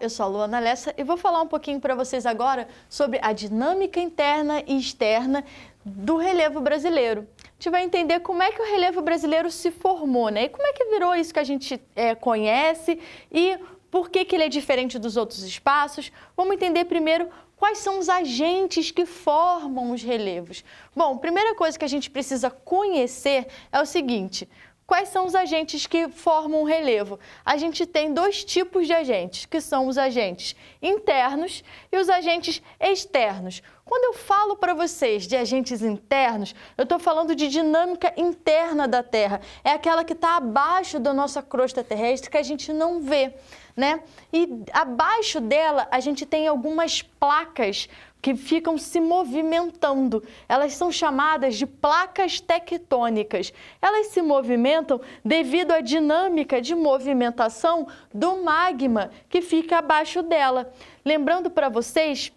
eu sou a Luana Lessa e vou falar um pouquinho para vocês agora sobre a dinâmica interna e externa do relevo brasileiro. A gente vai entender como é que o relevo brasileiro se formou, né? E como é que virou isso que a gente é, conhece e por que, que ele é diferente dos outros espaços. Vamos entender primeiro quais são os agentes que formam os relevos. Bom, primeira coisa que a gente precisa conhecer é o seguinte: Quais são os agentes que formam o relevo? A gente tem dois tipos de agentes, que são os agentes internos e os agentes externos. Quando eu falo para vocês de agentes internos, eu estou falando de dinâmica interna da Terra. É aquela que está abaixo da nossa crosta terrestre que a gente não vê, né? E abaixo dela a gente tem algumas placas que ficam se movimentando. Elas são chamadas de placas tectônicas. Elas se movimentam devido à dinâmica de movimentação do magma que fica abaixo dela. Lembrando para vocês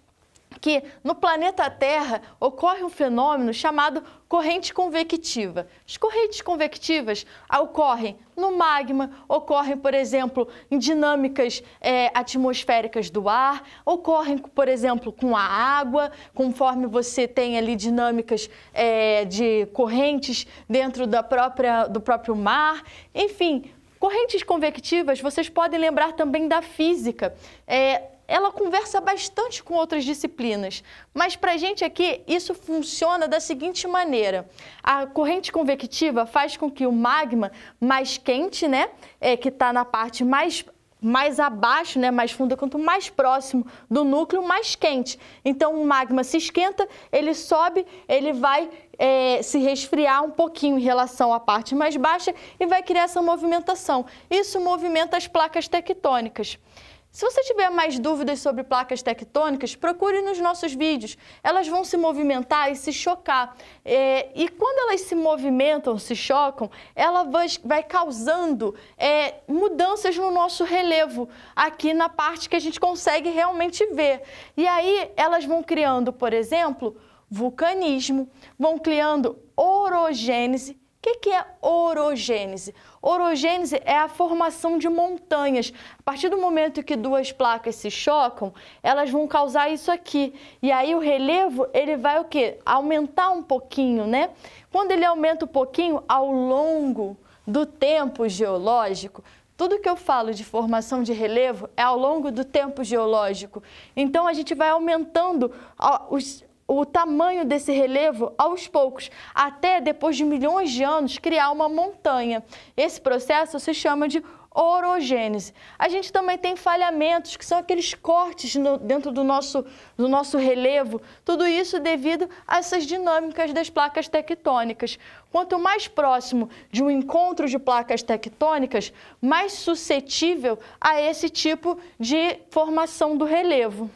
que no planeta Terra ocorre um fenômeno chamado corrente convectiva. As correntes convectivas ocorrem no magma, ocorrem, por exemplo, em dinâmicas é, atmosféricas do ar, ocorrem, por exemplo, com a água, conforme você tem ali dinâmicas é, de correntes dentro da própria, do próprio mar. Enfim, correntes convectivas, vocês podem lembrar também da física. É, ela conversa bastante com outras disciplinas, mas para a gente aqui isso funciona da seguinte maneira: a corrente convectiva faz com que o magma mais quente, né, é, que está na parte mais mais abaixo, né, mais funda, quanto mais próximo do núcleo, mais quente. Então o magma se esquenta, ele sobe, ele vai é, se resfriar um pouquinho em relação à parte mais baixa e vai criar essa movimentação. Isso movimenta as placas tectônicas. Se você tiver mais dúvidas sobre placas tectônicas, procure nos nossos vídeos. Elas vão se movimentar e se chocar. É, e quando elas se movimentam, se chocam, ela vai, causando é, mudanças no nosso relevo, aqui na parte que a gente consegue realmente ver. E aí elas vão criando, por exemplo, vulcanismo, vão criando orogênese, que, que é orogênese? Orogênese é a formação de montanhas. A partir do momento que duas placas se chocam, elas vão causar isso aqui. E aí o relevo, ele vai o quê? Aumentar um pouquinho, né? Quando ele aumenta um pouquinho, ao longo do tempo geológico, tudo que eu falo de formação de relevo é ao longo do tempo geológico. Então a gente vai aumentando os, o tamanho desse relevo aos poucos, até depois de milhões de anos criar uma montanha. Esse processo se chama de orogênese. A gente também tem falhamentos, que são aqueles cortes no, dentro do nosso, do nosso relevo, tudo isso devido a essas dinâmicas das placas tectônicas. Quanto mais próximo de um encontro de placas tectônicas, mais suscetível a esse tipo de formação do relevo.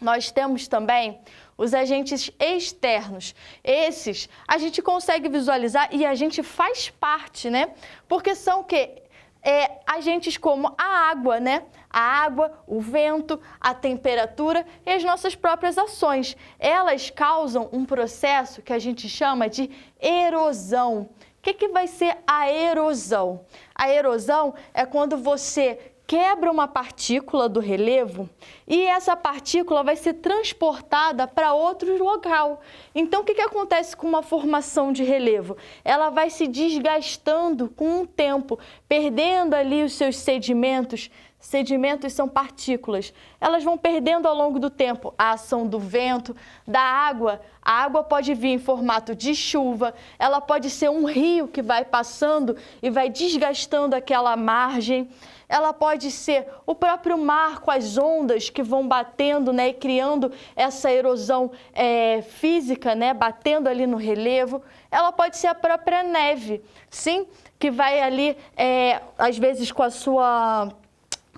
Nós temos também os agentes externos. Esses a gente consegue visualizar e a gente faz parte, né? Porque são o quê? É, agentes como a água, né? A água, o vento, a temperatura e as nossas próprias ações. Elas causam um processo que a gente chama de erosão. O que, que vai ser a erosão? A erosão é quando você quebra uma partícula do relevo e essa partícula vai ser transportada para outro local. Então, o que, que acontece com uma formação de relevo? Ela vai se desgastando com o tempo, perdendo ali os seus sedimentos, Sedimentos são partículas. Elas vão perdendo ao longo do tempo a ação do vento, da água. A água pode vir em formato de chuva, ela pode ser um rio que vai passando e vai desgastando aquela margem. Ela pode ser o próprio mar com as ondas que vão batendo né, e criando essa erosão é, física, né, batendo ali no relevo. Ela pode ser a própria neve, sim, que vai ali, é, às vezes com a sua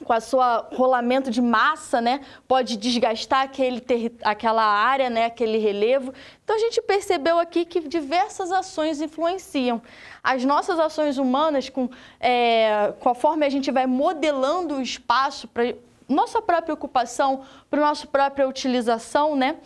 com a sua rolamento de massa, né, pode desgastar aquele aquela área, né, aquele relevo. Então a gente percebeu aqui que diversas ações influenciam. As nossas ações humanas, com, é, conforme a gente vai modelando o espaço para nossa própria ocupação, para nossa própria utilização, né,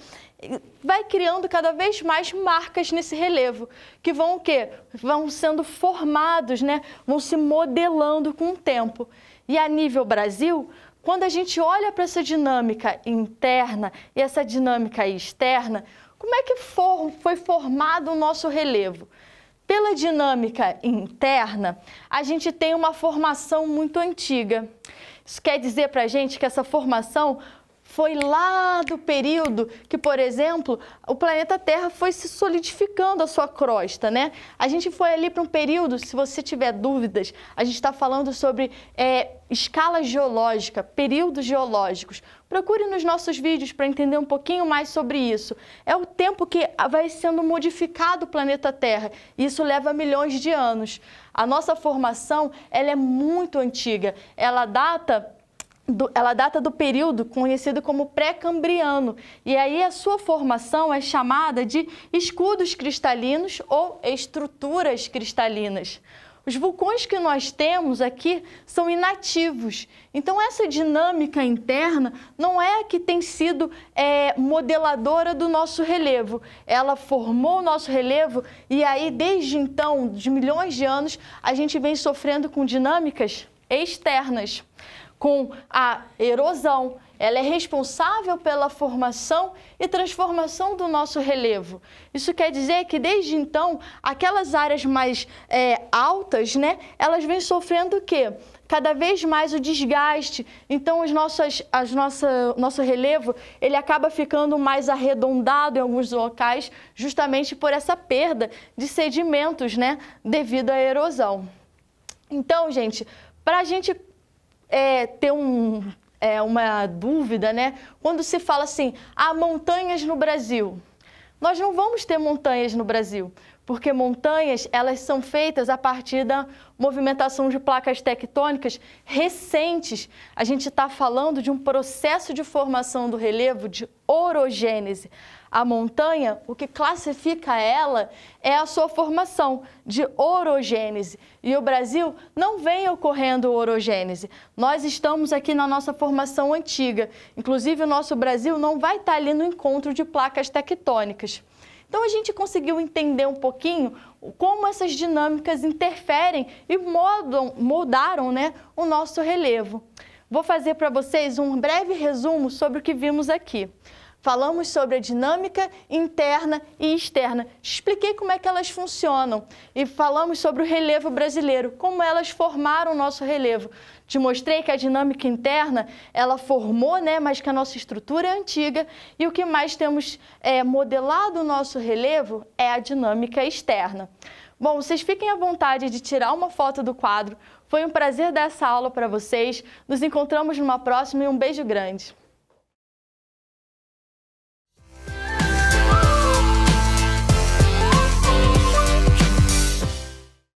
vai criando cada vez mais marcas nesse relevo, que vão o quê? Vão sendo formados, né, vão se modelando com o tempo. E a nível Brasil, quando a gente olha para essa dinâmica interna e essa dinâmica externa, como é que for, foi formado o nosso relevo? Pela dinâmica interna, a gente tem uma formação muito antiga. Isso quer dizer para a gente que essa formação foi lá do período que, por exemplo, o planeta Terra foi se solidificando a sua crosta, né? A gente foi ali para um período, se você tiver dúvidas, a gente está falando sobre é, escala geológica, períodos geológicos. Procure nos nossos vídeos para entender um pouquinho mais sobre isso. É o tempo que vai sendo modificado o planeta Terra. E isso leva milhões de anos. A nossa formação ela é muito antiga. Ela data do, ela data do período conhecido como pré-cambriano, e aí a sua formação é chamada de escudos cristalinos ou estruturas cristalinas. Os vulcões que nós temos aqui são inativos. Então, essa dinâmica interna não é a que tem sido é, modeladora do nosso relevo. Ela formou o nosso relevo e aí, desde então, de milhões de anos, a gente vem sofrendo com dinâmicas externas com a erosão. Ela é responsável pela formação e transformação do nosso relevo. Isso quer dizer que desde então aquelas áreas mais é, altas, né, elas vêm sofrendo o quê? Cada vez mais o desgaste. Então os nossas, as nossa, nosso relevo ele acaba ficando mais arredondado em alguns locais, justamente por essa perda de sedimentos, né, devido à erosão. Então, gente, para a gente é, ter um, é, uma dúvida, né? Quando se fala assim, há montanhas no Brasil. Nós não vamos ter montanhas no Brasil, porque montanhas elas são feitas a partir da movimentação de placas tectônicas recentes. A gente está falando de um processo de formação do relevo de orogênese a montanha, o que classifica ela é a sua formação de orogênese. E o Brasil não vem ocorrendo orogênese. Nós estamos aqui na nossa formação antiga. Inclusive, o nosso Brasil não vai estar ali no encontro de placas tectônicas. Então a gente conseguiu entender um pouquinho como essas dinâmicas interferem e moldam, moldaram né, o nosso relevo. Vou fazer para vocês um breve resumo sobre o que vimos aqui. Falamos sobre a dinâmica interna e externa. Expliquei como é que elas funcionam e falamos sobre o relevo brasileiro, como elas formaram o nosso relevo. Te mostrei que a dinâmica interna ela formou, né, mas que a nossa estrutura é antiga e o que mais temos é, modelado o nosso relevo é a dinâmica externa. Bom, vocês fiquem à vontade de tirar uma foto do quadro. Foi um prazer dar essa aula para vocês. Nos encontramos numa próxima e um beijo grande.